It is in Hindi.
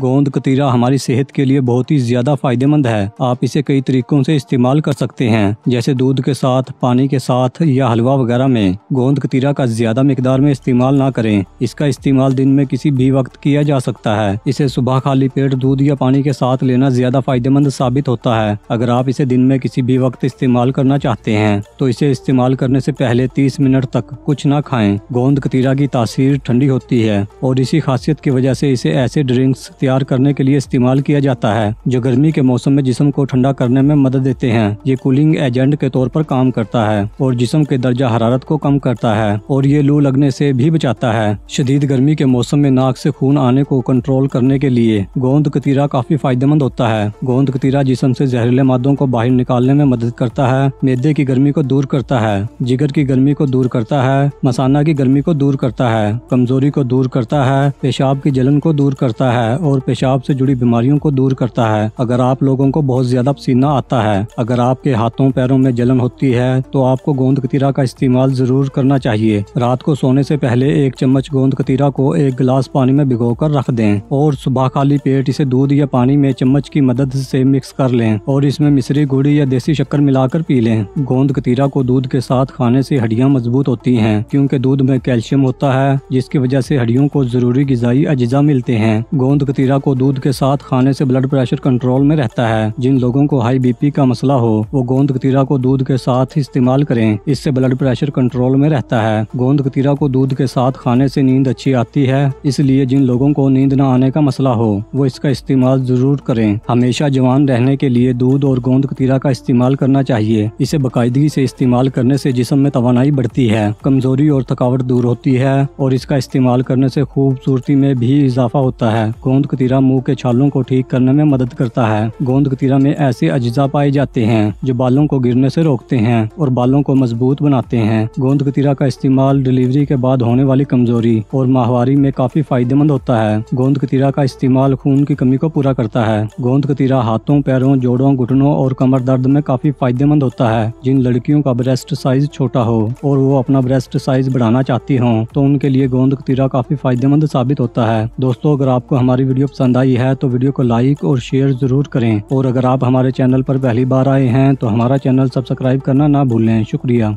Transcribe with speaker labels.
Speaker 1: गोंद कतीरा हमारी सेहत के लिए बहुत ही ज़्यादा फायदेमंद है आप इसे कई तरीकों से इस्तेमाल कर सकते हैं जैसे दूध के साथ पानी के साथ या हलवा वगैरह में गोंद कतीरा का ज़्यादा मकदार में इस्तेमाल ना करें इसका इस्तेमाल दिन में किसी भी वक्त किया जा सकता है इसे सुबह खाली पेट दूध या पानी के साथ लेना ज़्यादा फायदेमंद साबित होता है अगर आप इसे दिन में किसी भी वक्त इस्तेमाल करना चाहते हैं तो इसे इस्तेमाल करने से पहले तीस मिनट तक कुछ ना खाएं गोंद कतीरा की तासीर ठंडी होती है और इसी खासियत की वजह से इसे ऐसे ड्रिंक ड्रिंक्स तैयार करने के लिए इस्तेमाल किया जाता है जो गर्मी के मौसम में जिसम को ठंडा करने में मदद देते हैं ये कूलिंग एजेंट के तौर पर काम करता है और जिसम के दर्जा हरारत को कम करता है और ये लू लगने से भी बचाता है शदीद गर्मी के मौसम में नाक से खून आने को कंट्रोल करने के लिए गोंद कतीरा काफी फायदेमंद होता है गोंद कतीरा जिसम से जहरीले मादों को बाहर निकालने में मदद करता है मैदे की गर्मी को दूर करता है जिगर की गर्मी को दूर करता है मसाना की गर्मी को दूर करता है कमजोरी को दूर करता है पेशाब की जलन को दूर करता है है और पेशाब से जुड़ी बीमारियों को दूर करता है अगर आप लोगों को बहुत ज्यादा पसीना आता है अगर आपके हाथों पैरों में जलन होती है तो आपको गोंद कतीरा का इस्तेमाल जरूर करना चाहिए रात को सोने से पहले एक चम्मच गोंद कतीरा को एक गिलास पानी में भिगोकर रख दें और सुबह खाली पेट इसे दूध या पानी में चम्मच की मदद से मिक्स कर लें और इसमें मिश्री गुड़ी या देसी शक्कर मिलाकर पी लें गोंद कतीरा को दूध के साथ खाने से हड्डियां मजबूत होती हैं क्योंकि दूध में कैल्शियम होता है जिसकी वजह से हड्डियों को जरूरी गजाई अज्जा मिलते हैं गोंद गोंद कतीरा को दूध के साथ खाने से ब्लड प्रेशर कंट्रोल में रहता है जिन लोगों को हाई बीपी का मसला हो वो गोंद कतीरा को दूध के साथ इस्तेमाल करें इससे ब्लड प्रेशर कंट्रोल में रहता है गोंद कतीरा को दूध के साथ खाने से नींद अच्छी आती है इसलिए जिन लोगों को नींद न आने का मसला हो वो इसका इस्तेमाल जरूर करें हमेशा जवान रहने के लिए दूध और गोंद कतीरा का इस्तेमाल करना चाहिए इसे बाकायदगी से इस्तेमाल करने से जिसम में तोानाई बढ़ती है कमजोरी और थकावट दूर होती है और इसका इस्तेमाल करने से खूबसूरती में भी इजाफा होता है गोंद कतीरा मुंह के छालों को ठीक करने में मदद करता है गोंद कतीरा में ऐसे अज्जा पाए जाते हैं जो बालों को गिरने से रोकते हैं और बालों को मजबूत बनाते हैं गोंद कतीरा का इस्तेमाल डिलीवरी के बाद होने वाली कमजोरी और माहवारी में काफी फायदेमंद होता है गोंद कतीरा का इस्तेमाल खून की कमी को पूरा करता है गोंद कतीरा हाथों पैरों जोड़ों घुटनों और कमर दर्द में काफी फायदेमंद होता है जिन लड़कियों का ब्रेस्ट साइज छोटा हो और वो अपना ब्रेस्ट साइज बढ़ाना चाहती हों तो उनके लिए गोंद कतीरा काफी फायदेमंद साबित होता है दोस्तों अगर आपको हमारे हमारी वीडियो पसंद आई है तो वीडियो को लाइक और शेयर जरूर करें और अगर आप हमारे चैनल पर पहली बार आए हैं तो हमारा चैनल सब्सक्राइब करना ना भूलें शुक्रिया